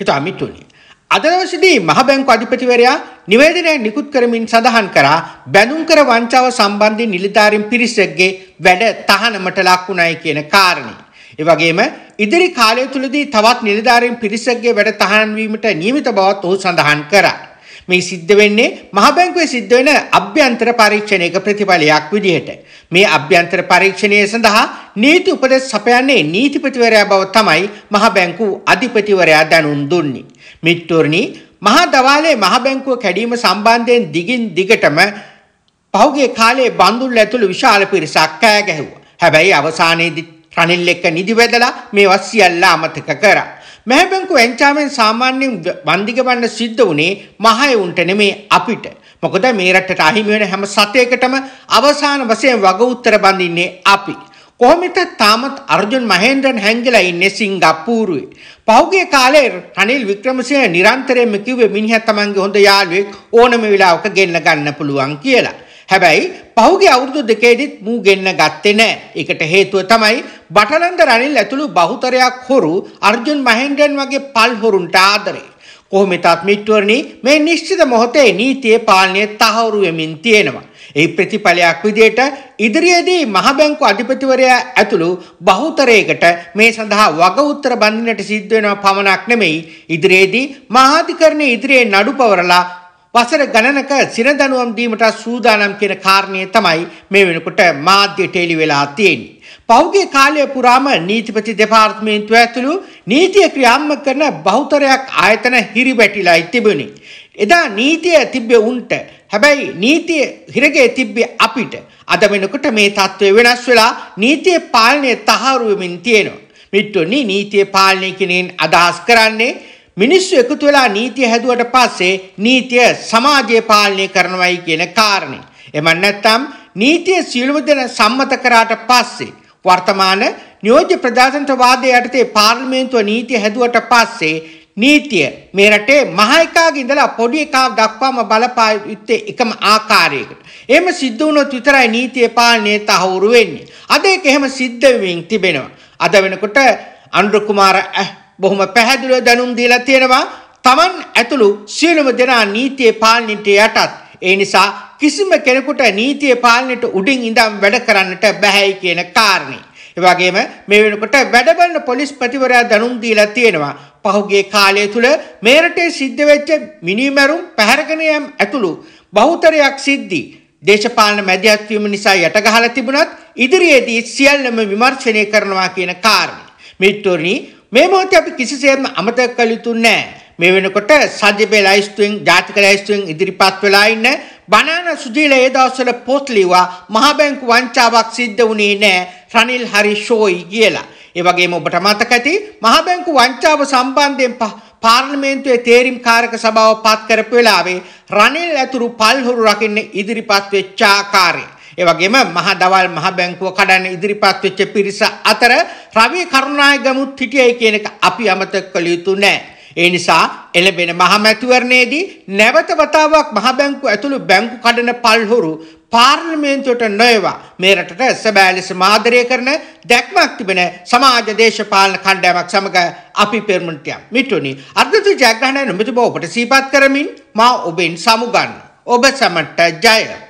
හිතා මිතුනි. අද දවසේදී මහ බැංකු අධිපතිවරයා නිවේදනයක් නිකුත් කරමින් සඳහන් කරා බැඳුම් කර වංචාව සම්බන්ධයෙන් නිලධාරීන් පිරිසක්ගේ වැඩ තහනමට ලක් වුණයි කියන කාරණේ. ඒ වගේම ඉදිරි කාලය තුලදී තවත් නිලධාරීන් පිරිසක්ගේ වැඩ තහනම් වීමට නියමිත බවත් ඔහු සඳහන් කරා. මේ සිද්ධ වෙන්නේ මහ බැංකුවේ සිද්ධ වෙන අභ්‍යන්තර පරීක්ෂණයක ප්‍රතිඵලයක් විදිහට. මේ අභ්‍යන්තර පරීක්ෂණය සඳහා නීති උපදෙස් සපයන්නේ නීතිපතිවරයා බව තමයි මහ බැංකු අධිපතිවරයා දැනුම් දුන්නේ. මිට්ටෝරණි මහා දවාලේ මහ බැංකුව කැඩීම සම්බන්ධයෙන් දිගින් දිගටම පහුගේ කාලේ බඳුල් ඇතුළු විශාල පිරිසක් කෑ ගැහුවා. හැබැයි අවසානයේදී රනිල් එක්ක නිදි බෙදලා මේවා සියල්ල අමතක කරා. මහබැංකු වෙන්චාමෙන් සාමාන්‍යයෙන් වන්දික බණ්ඩ සිද්ධ වුණේ මහයුන්ට නෙමේ අපිට. මොකද මේ රටට අහිමි වෙන හැම සතයකටම අවසාන වශයෙන් වග උත්තර බඳින්නේ අපි. කොහොමිට තාමත් අර්ජුන් මහේන්ද්‍රන් හැංගිලා ඉන්නේ සිංගප්පූරුවේ. පහුගිය කාලේ රනිල් වික්‍රමසිංහ නිරන්තරයෙන්ම කිව්වේ මිනිහා තමන්ගේ හොඳ යාළුවෙක් ඕනම වෙලාවක ගෙන්න ගන්න පුළුවන් කියලා. හැබැයි පහුගිය අවුරුදු දෙකේදීත් මූ ගෙන්න ගත්තේ නෑ. ඒකට හේතුව තමයි බටනන්ද රනිල් ඇතුළු බහුතරයක් හොරු අර්ජුන් මහේන්ද්‍රන් වගේ පල් හොරුන්ට ආදරේ. කොහොමිටත් මිත්වරණි මේ නිශ්චිත මොහොතේ නීතියේ පාලනය තහවුරු වෙමින් තියෙනවා. ඒ ප්‍රතිඵලයක් විදියට ඉදිරියේදී මහබැංකු අධිපතිවරයා ඇතුළු බහුතරයකට මේ සඳහා වග උත්තර බඳින්නට සිද්ධ වෙනවා පමණක් නෙමෙයි ඉදිරියේදී මහාධිකරණයේ ඉදිරියේ නඩු පවරලා වසර ගණනක සිරදනුවම් දීමට සූදානම් කියන කාරණය තමයි මේ වෙනකොට මාධ්‍යයට එළි වෙලා තියෙන්නේ. පෞගේ කාලය පුරාම නීතිපති දෙපාර්තමේන්තුව ඇතුළු නීතිය ක්‍රියාත්මක කරන බහුතරයක් ආයතන හිරිබැටිලායි තිබුණේ. එදා නීතිය තිබ්බේ උන්ට හැබැයි නීතිය හිරගේ තිබ්බේ අපිට අද වෙනකොට මේ තත්ත්වය වෙනස් වෙලා නීතිය පාලනය තහවුරු වෙමින් තියෙනවා. මිත්‍රොනි නීතිය පාලනය කෙනෙන් අදහස් කරන්නේ මිනිස්සු එකතු වෙලා නීතිය හැදුවට පස්සේ නීතිය සමාජය පාලනය කරනවයි කියන කාරණේ. එමන් නැත්නම් නීතිය සියලුම දෙන සම්මත කරාට පස්සේ වර්තමාන නියෝජ්‍ය ප්‍රජාතන්ත්‍රවාදය යටතේ පාර්ලිමේන්තුව නීතිය හැදුවට පස්සේ නීතිය මේ රටේ මහ එකාගේ ඉඳලා පොඩි එකා දක්වාම බලපා යුත්තේ එකම ආකාරයකට. එහෙම සිද්ධ වුණොත් විතරයි නීතිය පාලනය තහවුරු වෙන්නේ. අද ඒක එහෙම සිද්ධ වෙමින් තිබෙනවා. අද වෙනකොට අනුර කුමාර බොහොම පැහැදිලිව දැනුම් දීලා තියෙනවා. Taman ඇතුළු සියලුම දෙනා නීතිය පාලනයට යටත්. ඒ නිසා කිසිම කෙනෙකුට නීතිය පාලනයට උඩින් ඉඳන් වැඩ කරන්නට බැහැයි කියන කාරණේ. ඒ වගේම මේ වෙනකොට වැඩබලන පොලිස් ප්‍රතිවරයා දැනුම් දීලා තියෙනවා. පහුගේ කාලය තුළ මේරටේ සිද්ධ වෙච්ච මිනිමැරුම් පැහැරගෙන යෑම් ඇතුළු බහුතරයක් සිද්ධි දේශපාලන මැදිහත්වීම නිසා යටගහලා තිබුණත් ඉදිරියේදී සියල්ලම විමර්ශනය කරනවා කියන කාරණය. මිත්‍රෝනි මේ මොහොතේ අපි කිසිසේත්ම අමතක කළ යුතු නැහැ. මේ වෙනකොට සජිබේ ලයිස්තුවෙන් ජාතික ලයිස්තුවෙන් ඉදිරිපත් වෙලා ඉන්න බනාන සුජීල ඒ දවස්වල පොත් ලිව්වා මහ බැංකු වංචාවක් සිද්ධ වුණේ නැහැ රනිල් හරි ෂෝයි කියලා. ඒ වගේම ඔබට මතක ඇති මහා බැංකු වංචාව සම්බන්ධයෙන් පාර්ලිමේන්තුවේ තේරීම් කාරක සභාව පත් කරපු වෙලාවේ රනිල් ඇතුළු පල්හුරු රකින්න ඉදිරිපත් වෙච්ච ආකාරය ඒ වගේම මහ දවල් මහ බැංකුව කඩන්න ඉදිරිපත් වෙච්ච පිරිස අතර රවි කරුණායගමුත් හිටියයි කියන එක අපි අමතක කළ යුතු නෑ ඒ නිසා එළඹෙන මහමැතිවරණයේදී නැවත වතාවක් මහ බැංකු ඇතුළු බැංකු කඩන පල්හුරු පාර්ලිමේන්තුවට නොයවා මේ රටට සැබෑ ලෙස මාදරය කරන දැක්මක් තිබෙන සමාජ දේශපාලන කණ්ඩායමක් සමග අපි පෙරමුණට යම්. මිටුනි අර්ධතු ජයග්‍රහණය නොමැති බව ඔබට සීපත් කරමින් මා ඔබෙන් සමුගන්න. ඔබ සැමට ජය.